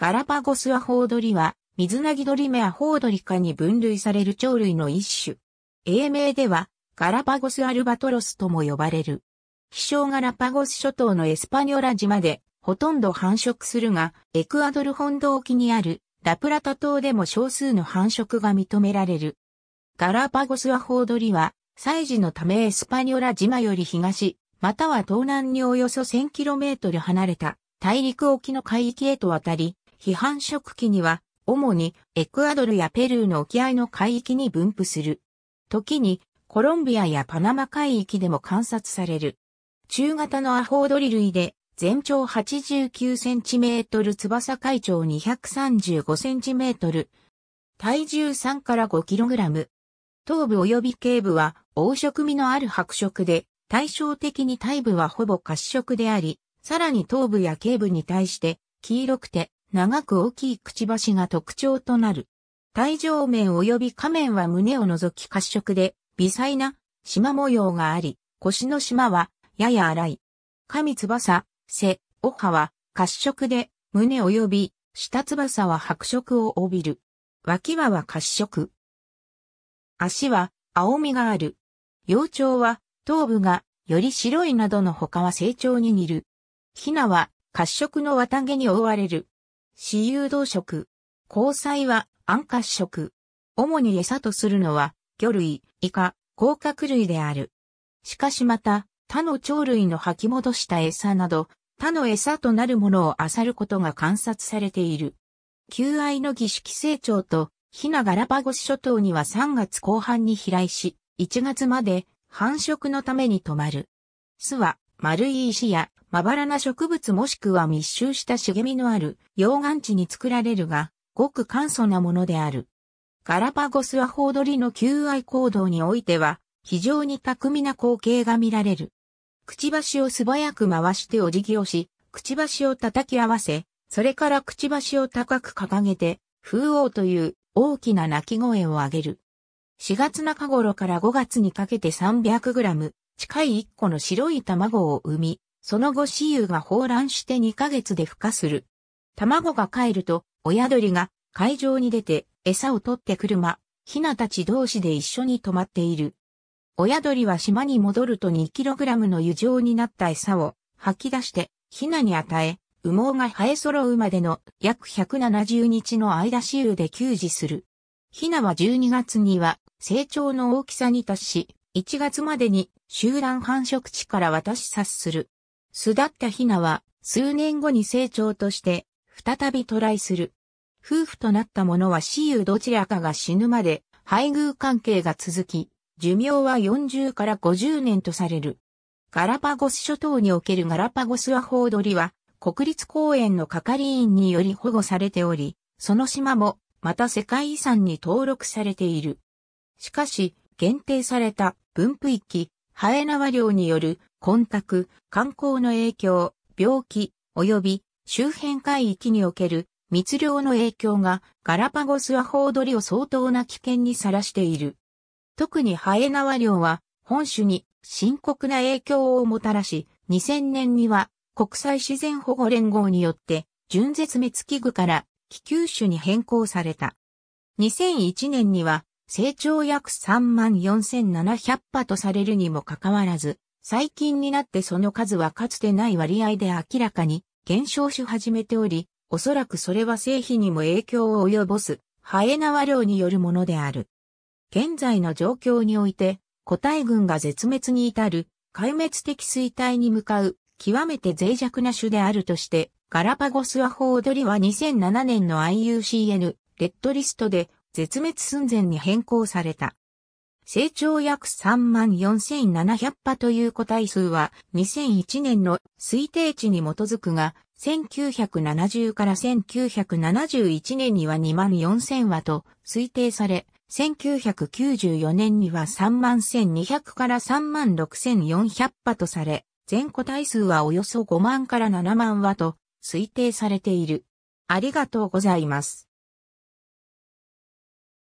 ガラパゴスアホウドリは、水なぎドリメアホウドリ科に分類される鳥類の一種。英名では、ガラパゴスアルバトロスとも呼ばれる。希少ガラパゴス諸島のエスパニョラ島で、ほとんど繁殖するが、エクアドル本土沖にある、ラプラタ島でも少数の繁殖が認められる。ガラパゴスアホウドリは、祭事のためエスパニョラ島より東、または東南におよそ 1000km 離れた大陸沖の海域へと渡り、批判食器には、主にエクアドルやペルーの沖合の海域に分布する。時に、コロンビアやパナマ海域でも観察される。中型のアホウドリ類で、全長 89cm 翼海長 235cm。体重3から 5kg。頭部及び頸部は黄色味のある白色で、対照的に体部はほぼ褐色であり、さらに頭部や頸部に対して黄色くて長く大きいくちばしが特徴となる。体上面及び下面は胸を除き褐色で、微細な縞模様があり、腰の縞はやや粗い。上翼、背、お葉は褐色で、胸及び下翼は白色を帯びる。脇輪は褐色。足は青みがある。幼鳥は頭部がより白いなどの他は成長に似る。ヒナは褐色の綿毛に覆われる。私有動食。交際は暗褐食。主に餌とするのは魚類、イカ、甲殻類である。しかしまた、他の鳥類の吐き戻した餌など、他の餌となるものを漁ることが観察されている。求愛の儀式成長と、ヒナガラパゴス諸島には3月後半に飛来し、1月まで繁殖のために止まる。巣は丸い石やまばらな植物もしくは密集した茂みのある溶岩地に作られるが、ごく簡素なものである。ガラパゴスはホ取りの求愛行動においては、非常に巧みな光景が見られる。くちばしを素早く回してお辞儀をし、くちばしを叩き合わせ、それからくちばしを高く掲げて、風王という大きな鳴き声を上げる。4月中頃から5月にかけて3 0 0ム近い1個の白い卵を産み、その後雌雄が放卵して2ヶ月で孵化する。卵が帰ると、親鳥が海上に出て餌を取ってくるま、ヒナたち同士で一緒に泊まっている。親鳥は島に戻ると 2kg の油状になった餌を吐き出してヒナに与え、羽毛が生え揃うまでの約170日の間雌雄で給仕する。ヒナは12月には成長の大きさに達し、1月までに集団繁殖地から渡し察する。巣立ったヒナは数年後に成長として再び渡来する。夫婦となった者は私有どちらかが死ぬまで配偶関係が続き、寿命は40から50年とされる。ガラパゴス諸島におけるガラパゴスアホウドリは国立公園の係員により保護されており、その島もまた世界遺産に登録されている。しかし、限定された分布域、ハエナワ漁による混濁、観光の影響、病気、及び周辺海域における密漁の影響がガラパゴスアホウドリを相当な危険にさらしている。特にハエナワ漁は本種に深刻な影響をもたらし、2000年には国際自然保護連合によって純絶滅危惧から気球種に変更された。2001年には成長約3万4700羽とされるにもかかわらず、最近になってその数はかつてない割合で明らかに減少し始めており、おそらくそれは製品にも影響を及ぼす、ハエナワ量によるものである。現在の状況において、個体群が絶滅に至る、壊滅的衰退に向かう、極めて脆弱な種であるとして、ガラパゴスアホウドリは2007年の IUCN、レッドリストで絶滅寸前に変更された。成長約34,700羽という個体数は2001年の推定値に基づくが、1970から1971年には24,000羽と推定され、1994年には31,200から36,400羽とされ、全個体数はおよそ5万から7万羽と推定されている。ありがとうございます。